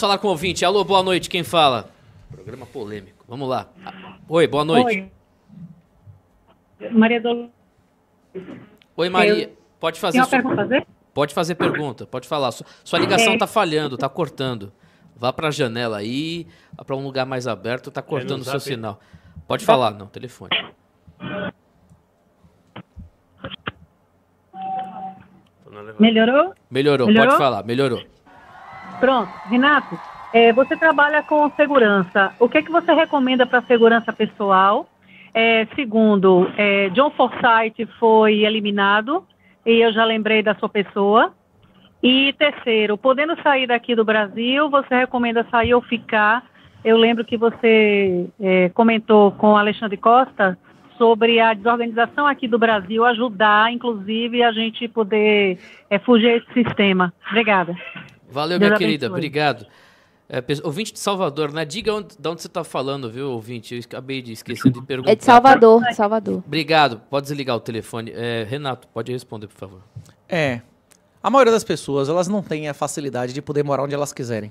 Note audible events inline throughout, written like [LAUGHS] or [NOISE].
falar com o ouvinte. Alô, boa noite, quem fala? Programa polêmico. Vamos lá. Oi, boa noite. Oi. Maria do... Oi, Maria. Pode fazer. Tem sua... fazer? Pode fazer pergunta, pode falar. Sua ligação está é. falhando, está cortando. Vá para a janela aí, para um lugar mais aberto, está é cortando o seu sinal. Pode falar, não, telefone. Melhorou? Melhorou? Melhorou, pode falar, melhorou. Pronto. Renato, é, você trabalha com segurança. O que é que você recomenda para segurança pessoal? É, segundo, é, John Forsythe foi eliminado e eu já lembrei da sua pessoa. E terceiro, podendo sair daqui do Brasil, você recomenda sair ou ficar? Eu lembro que você é, comentou com Alexandre Costa sobre a desorganização aqui do Brasil ajudar, inclusive, a gente poder é, fugir desse sistema. Obrigada. Valeu, minha querida. Obrigado. É, ouvinte de Salvador, né? Diga onde, de onde você está falando, viu, ouvinte? Eu acabei de esquecer de perguntar. É de Salvador, Salvador. Obrigado. Pode desligar o telefone. É, Renato, pode responder, por favor. É. A maioria das pessoas, elas não têm a facilidade de poder morar onde elas quiserem.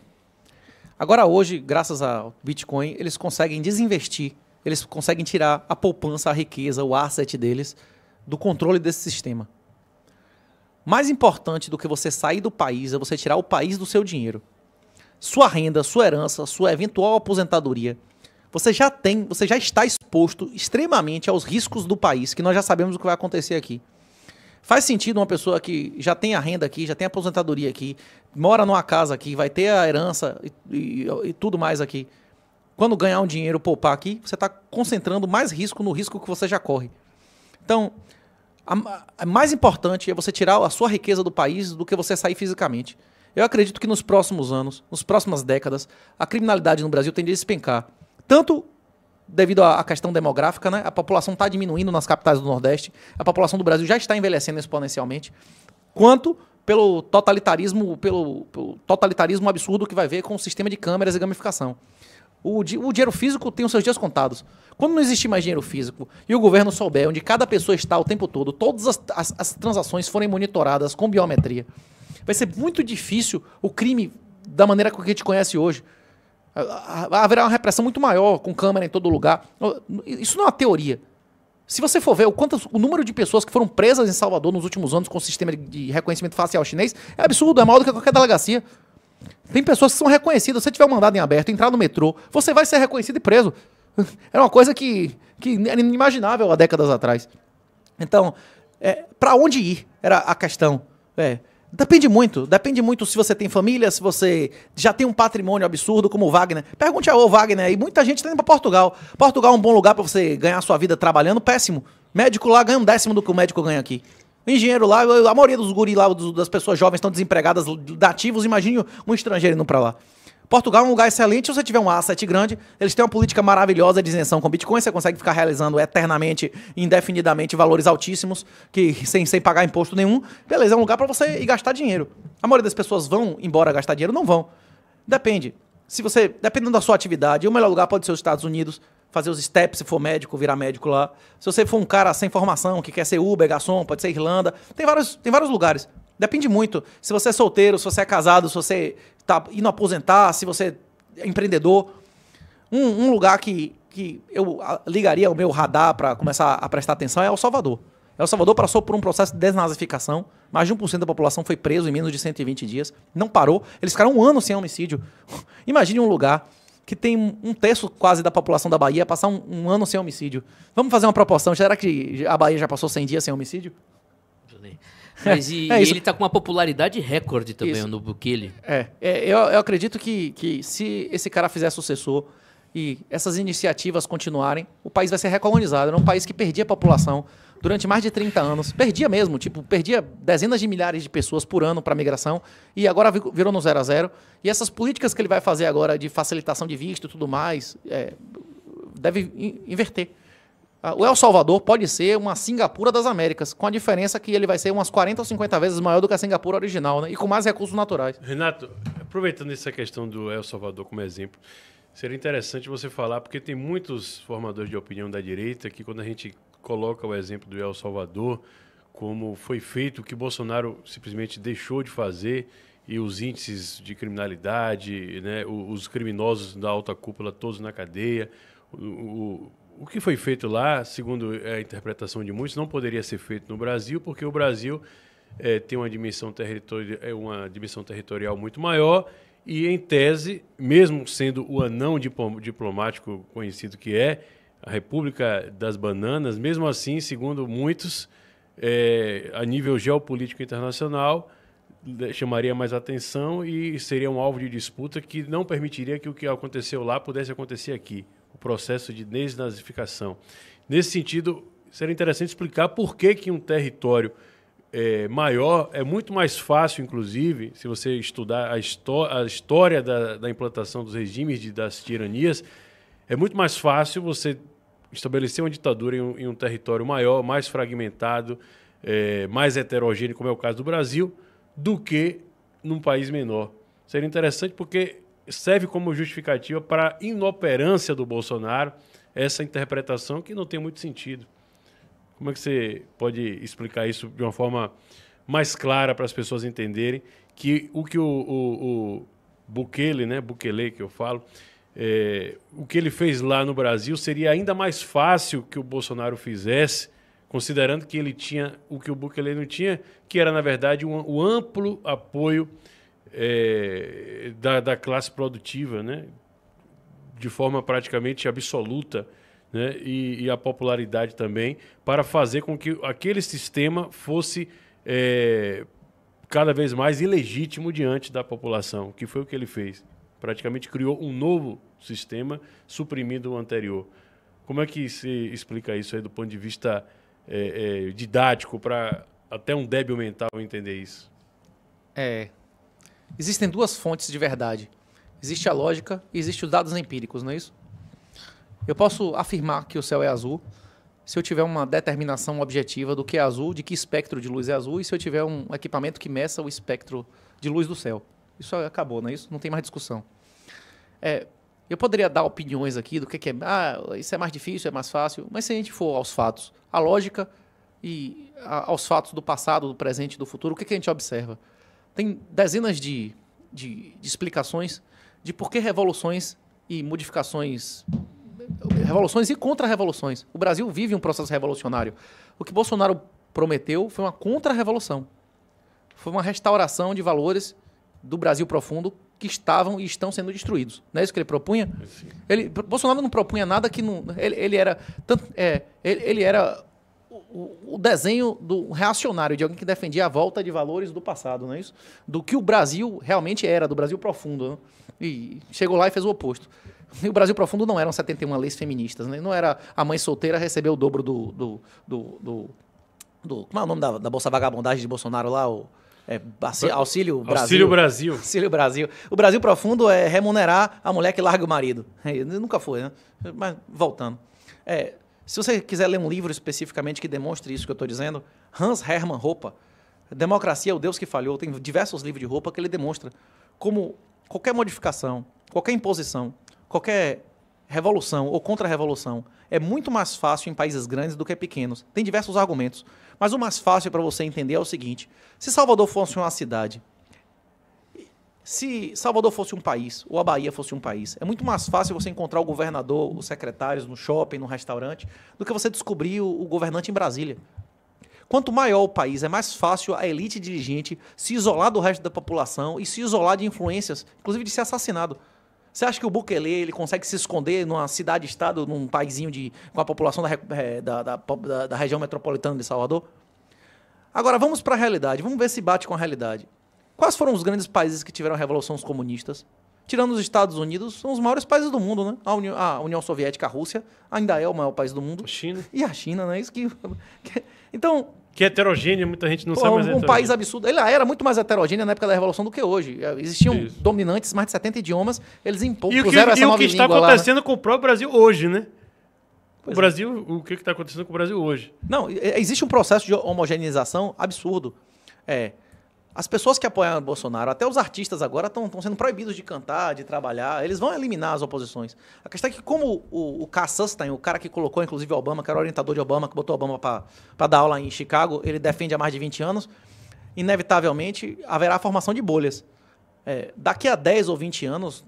Agora, hoje, graças ao Bitcoin, eles conseguem desinvestir, eles conseguem tirar a poupança, a riqueza, o asset deles do controle desse sistema. Mais importante do que você sair do país é você tirar o país do seu dinheiro. Sua renda, sua herança, sua eventual aposentadoria. Você já tem, você já está exposto extremamente aos riscos do país, que nós já sabemos o que vai acontecer aqui. Faz sentido uma pessoa que já tem a renda aqui, já tem a aposentadoria aqui, mora numa casa aqui, vai ter a herança e, e, e tudo mais aqui. Quando ganhar um dinheiro, poupar aqui, você está concentrando mais risco no risco que você já corre. Então, a, a mais importante é você tirar a sua riqueza do país do que você sair fisicamente. Eu acredito que nos próximos anos, nas próximas décadas, a criminalidade no Brasil tende a despencar. Tanto devido à questão demográfica, né? a população está diminuindo nas capitais do Nordeste, a população do Brasil já está envelhecendo exponencialmente, quanto pelo totalitarismo, pelo, pelo, totalitarismo absurdo que vai ver com o sistema de câmeras e gamificação. O, o dinheiro físico tem os seus dias contados. Quando não existe mais dinheiro físico e o governo souber onde cada pessoa está o tempo todo, todas as, as, as transações forem monitoradas com biometria, vai ser muito difícil o crime da maneira que a gente conhece hoje. Haverá uma repressão muito maior, com câmera em todo lugar. Isso não é uma teoria. Se você for ver o, quanto, o número de pessoas que foram presas em Salvador nos últimos anos com o sistema de reconhecimento facial chinês, é absurdo, é maior do que qualquer delegacia. Tem pessoas que são reconhecidas. Se você tiver um mandado em aberto, entrar no metrô, você vai ser reconhecido e preso. [LAUGHS] Era uma coisa que, que era inimaginável há décadas atrás. Então, é, para onde ir? Era a questão. É, depende muito. Depende muito se você tem família, se você já tem um patrimônio absurdo como o Wagner. Pergunte ao Wagner. E muita gente está indo para Portugal. Portugal é um bom lugar para você ganhar sua vida trabalhando. Péssimo. Médico lá ganha um décimo do que o médico ganha aqui. O engenheiro lá, a maioria dos guris lá, das pessoas jovens estão desempregadas, nativos, imagine um estrangeiro indo para lá. Portugal é um lugar excelente se você tiver um asset grande. Eles têm uma política maravilhosa de isenção com Bitcoin. Você consegue ficar realizando eternamente, indefinidamente, valores altíssimos, que sem, sem pagar imposto nenhum. Beleza, é um lugar para você ir gastar dinheiro. A maioria das pessoas vão embora gastar dinheiro? Não vão. Depende. Se você, dependendo da sua atividade, o melhor lugar pode ser os Estados Unidos, fazer os steps, se for médico, virar médico lá. Se você for um cara sem formação, que quer ser Uber, garçom, pode ser Irlanda, tem vários, tem vários lugares. Depende muito. Se você é solteiro, se você é casado, se você está indo aposentar, se você é empreendedor. Um, um lugar que, que eu ligaria o meu radar para começar a prestar atenção é El Salvador. El Salvador passou por um processo de desnazificação. Mais de 1% da população foi preso em menos de 120 dias. Não parou. Eles ficaram um ano sem homicídio. [LAUGHS] Imagine um lugar que tem um terço quase da população da Bahia passar um, um, ano sem homicídio. Vamos fazer uma proporção. Será que a Bahia já passou 100 dias sem homicídio? Mas e, [LAUGHS] é, é e ele está com uma popularidade recorde também, isso. no Bukele. É, é eu, eu, acredito que, que se esse cara fizer sucessor e essas iniciativas continuarem, o país vai ser recolonizado. Era um país que perdia a população durante mais de 30 anos. Perdia mesmo, tipo, perdia dezenas de milhares de pessoas por ano para migração e agora virou no zero a zero. E essas políticas que ele vai fazer agora de facilitação de visto e tudo mais, é, deve inverter. Ah, o El Salvador pode ser uma Singapura das Américas, com a diferença que ele vai ser umas 40 ou 50 vezes maior do que a Singapura original, né? E com mais recursos naturais. Renato, aproveitando essa questão do El Salvador como exemplo, seria interessante você falar, porque tem muitos formadores de opinião da direita que, quando a gente coloca o exemplo do El Salvador, como foi feito o que Bolsonaro simplesmente deixou de fazer e os índices de criminalidade, né, os criminosos da alta cúpula todos na cadeia. O, o, o que foi feito lá, segundo a interpretação de muitos, não poderia ser feito no Brasil, porque o Brasil é, tem uma dimensão, territori é, uma dimensão territorial muito maior e, em tese, mesmo sendo o anão diplomático conhecido que é, a República das Bananas, mesmo assim, segundo muitos, é, a nível geopolítico internacional, chamaria mais atenção e seria um alvo de disputa que não permitiria que o que aconteceu lá pudesse acontecer aqui, o processo de desnazificação. Nesse sentido, seria interessante explicar por que, que um território é, maior é muito mais fácil, inclusive, se você estudar a, a história da, da implantação dos regimes de, das tiranias, é muito mais fácil você estabelecer uma ditadura em um, em um território maior, mais fragmentado, é, mais heterogêneo, como é o caso do Brasil, do que num país menor. Seria interessante porque serve como justificativa para a inoperância do Bolsonaro essa interpretação que não tem muito sentido. Como é que você pode explicar isso de uma forma mais clara para as pessoas entenderem que o que o, o, o Bukele, né, Bukele que eu falo, é, o que ele fez lá no Brasil seria ainda mais fácil que o Bolsonaro fizesse, considerando que ele tinha o que o Bukele não tinha, que era, na verdade, o um, amplo apoio é, da, da, classe produtiva, né? de forma praticamente absoluta, né? e, e a popularidade também, para fazer com que aquele sistema fosse é, cada vez mais ilegítimo diante da população, que foi o que ele fez praticamente criou um novo sistema suprimindo o anterior. Como é que se explica isso aí do ponto de vista é, é, didático para até um débil mental entender isso? É. Existem duas fontes de verdade. Existe a lógica e existe os dados empíricos, não é isso? Eu posso afirmar que o céu é azul se eu tiver uma determinação objetiva do que é azul, de que espectro de luz é azul, e se eu tiver um equipamento que meça o espectro de luz do céu. Isso acabou, não é isso? Não tem mais discussão. É, eu poderia dar opiniões aqui do que, que é. Ah, isso é mais difícil, é mais fácil. Mas se a gente for aos fatos, a lógica e a, aos fatos do passado, do presente e do futuro, o que, que a gente observa? Tem dezenas de, de, de explicações de por que revoluções e modificações revoluções e contra-revoluções. O Brasil vive um processo revolucionário. O que Bolsonaro prometeu foi uma contra-revolução. Foi uma restauração de valores do Brasil profundo que estavam e estão sendo destruídos. Não é isso que ele propunha? Ele, Bolsonaro não propunha nada que não. Ele, ele era. Tanto, é, ele, ele era o, o desenho do reacionário, de alguém que defendia a volta de valores do passado, não é isso? Do que o Brasil realmente era, do Brasil profundo. Né? E chegou lá e fez o oposto. E o Brasil profundo não eram 71 leis feministas, né? não era a mãe solteira receber o dobro do. do, do, do, do como é o nome da, da bolsa vagabundagem de Bolsonaro lá? O, é, auxílio Brasil. Auxílio Brasil. Auxílio Brasil. O Brasil profundo é remunerar a mulher que larga o marido. É, nunca foi, né? Mas voltando. É, se você quiser ler um livro especificamente que demonstre isso que eu estou dizendo, Hans Hermann Roupa, Democracia é o Deus que Falhou, tem diversos livros de roupa que ele demonstra como qualquer modificação, qualquer imposição, qualquer revolução ou contra-revolução é muito mais fácil em países grandes do que pequenos. Tem diversos argumentos. Mas o mais fácil para você entender é o seguinte: se Salvador fosse uma cidade, se Salvador fosse um país, ou a Bahia fosse um país, é muito mais fácil você encontrar o governador, os secretários no shopping, no restaurante, do que você descobrir o, o governante em Brasília. Quanto maior o país, é mais fácil a elite dirigente se isolar do resto da população e se isolar de influências, inclusive de ser assassinado. Você acha que o Bukele ele consegue se esconder numa cidade-estado, num paizinho de, com a população da, é, da, da, da região metropolitana de Salvador? Agora, vamos para a realidade. Vamos ver se bate com a realidade. Quais foram os grandes países que tiveram revoluções comunistas? Tirando os Estados Unidos, são os maiores países do mundo, né? A União, a União Soviética, a Rússia, ainda é o maior país do mundo. A China. E a China, né? Isso que... [LAUGHS] Então, que é heterogênea, muita gente não Pô, sabe mais. Um, é um país absurdo. Ele era muito mais heterogênea na época da Revolução do que hoje. Existiam Isso. dominantes, mais de 70 idiomas, eles impuseram essa nova língua E o que, e o que está né? acontecendo lá, com o próprio Brasil hoje, né? Pois o é. Brasil, é. o que está acontecendo com o Brasil hoje? Não, existe um processo de homogeneização absurdo. É, as pessoas que apoiaram Bolsonaro, até os artistas agora, estão sendo proibidos de cantar, de trabalhar. Eles vão eliminar as oposições. A questão é que, como o, o Cass o cara que colocou, inclusive, Obama, que era orientador de Obama, que botou Obama para dar aula em Chicago, ele defende há mais de 20 anos, inevitavelmente haverá a formação de bolhas. É, daqui a 10 ou 20 anos,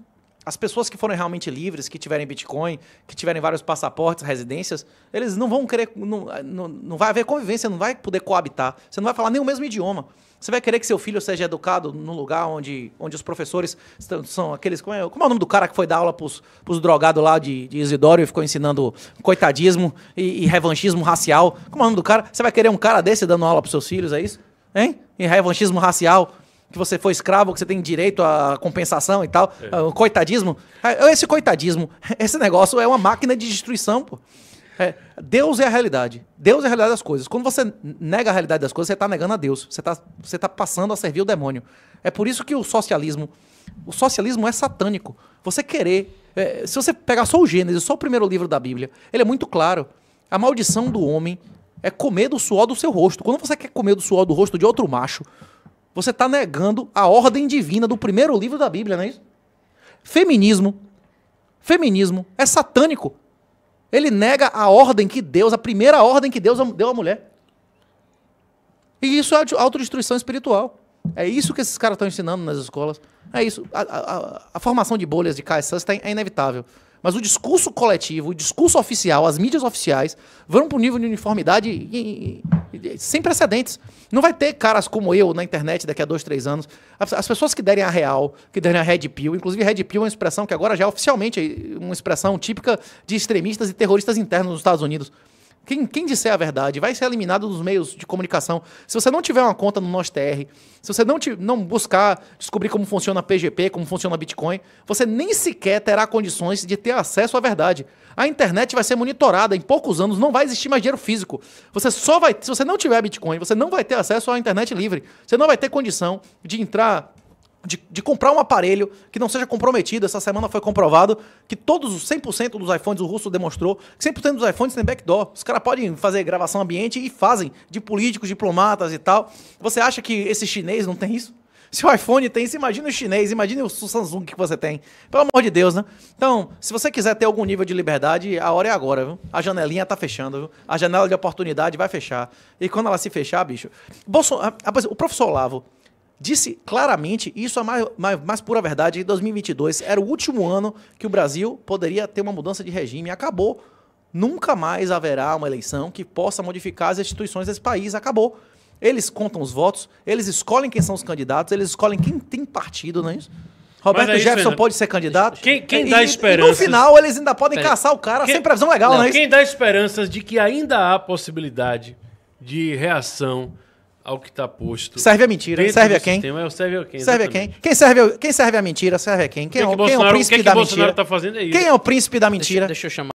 as pessoas que forem realmente livres, que tiverem Bitcoin, que tiverem vários passaportes, residências, eles não vão querer. Não, não, não vai haver convivência, não vai poder coabitar. Você não vai falar nem o mesmo idioma. Você vai querer que seu filho seja educado num lugar onde, onde os professores estão, são aqueles. Como é, como é o nome do cara que foi dar aula para os drogados lá de, de Isidoro e ficou ensinando coitadismo e, e revanchismo racial? Como é o nome do cara? Você vai querer um cara desse dando aula para seus filhos, é isso? Hein? E revanchismo racial? que você foi escravo, que você tem direito à compensação e tal. É. Coitadismo. É, esse coitadismo, [LAUGHS] esse negócio é uma máquina de destruição, pô. É, Deus é a realidade. Deus é a realidade das coisas. Quando você nega a realidade das coisas, você está negando a Deus. Você está você tá passando a servir o demônio. É por isso que o socialismo. O socialismo é satânico. Você querer. É, se você pegar só o Gênesis, só o primeiro livro da Bíblia, ele é muito claro. A maldição do homem é comer do suor do seu rosto. Quando você quer comer do suor do rosto de outro macho, você está negando a ordem divina do primeiro livro da Bíblia, não é isso? Feminismo. Feminismo é satânico. Ele nega a ordem que Deus, a primeira ordem que Deus deu à mulher. E isso é autodestruição espiritual. É isso que esses caras estão ensinando nas escolas. É isso. A, a, a, formação de bolhas de Kai tá é inevitável. Mas o discurso coletivo, o discurso oficial, as mídias oficiais vão para um nível de uniformidade e, e, e, sem precedentes. Não vai ter caras como eu na internet daqui a dois, três anos. As, as pessoas que derem a real, que derem a red pill, inclusive red pill é uma expressão que agora já é oficialmente uma expressão típica de extremistas e terroristas internos nos Estados Unidos. Quem, quem disser a verdade vai ser eliminado dos meios de comunicação. Se você não tiver uma conta no NosTR, se você não, te, não buscar descobrir como funciona a PGP, como funciona Bitcoin, você nem sequer terá condições de ter acesso à verdade. A internet vai ser monitorada em poucos anos, não vai existir mais dinheiro físico. Você só vai, se você não tiver Bitcoin, você não vai ter acesso à internet livre. Você não vai ter condição de entrar de, de, comprar um aparelho que não seja comprometido. Essa semana foi comprovado que todos os 100% dos iPhones, o russo demonstrou, que 100% dos iPhones tem backdoor. Os caras podem fazer gravação ambiente e fazem, de políticos, diplomatas e tal. Você acha que esse chinês não tem isso? [LAUGHS] Se o iPhone tem isso, imagina o chinês, imagina o Samsung que você tem. Pelo amor de Deus, né? Então, se você quiser ter algum nível de liberdade, a hora é agora, viu? A janelinha tá fechando, viu? A janela de oportunidade vai fechar. E quando ela se fechar, bicho. Bolson... Ah, o professor Olavo disse claramente, isso é mais, mais, mais pura verdade, em 2022 era o último ano que o Brasil poderia ter uma mudança de regime. Acabou. Nunca mais haverá uma eleição que possa modificar as instituições desse país. Acabou. Eles contam os votos, eles escolhem quem são os candidatos, eles escolhem quem tem partido, não é isso? Roberto é Jefferson pode ser candidato. Quem, quem e, dá esperança no final, eles ainda podem Pera. caçar o cara quem, sem previsão legal, não, não é isso? Quem dá esperanças de que ainda há possibilidade de reação ao que está posto. Serve a mentira, serve a quem? Sistema, é, serve a quem? Serve a quem? Quem serve, a, quem serve a mentira, serve a quem? É quem, é, o, o príncipe que da mentira? Tá quem é o príncipe da mentira? deixa, deixa eu chamar.